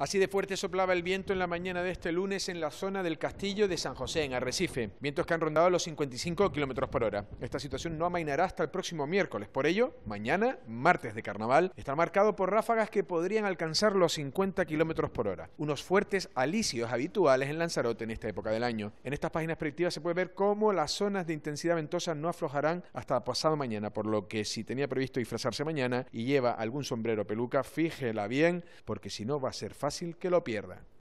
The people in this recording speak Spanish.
Así de fuerte soplaba el viento en la mañana de este lunes en la zona del castillo de San José, en Arrecife. Vientos que han rondado los 55 kilómetros por hora. Esta situación no amainará hasta el próximo miércoles. Por ello, mañana, martes de carnaval, está marcado por ráfagas que podrían alcanzar los 50 kilómetros por hora. Unos fuertes alisios habituales en Lanzarote en esta época del año. En estas páginas predictivas se puede ver cómo las zonas de intensidad ventosa no aflojarán hasta pasado mañana, por lo que si tenía previsto disfrazarse mañana y lleva algún sombrero o peluca, fíjela bien, porque si no va a ser fácil fácil que lo pierda.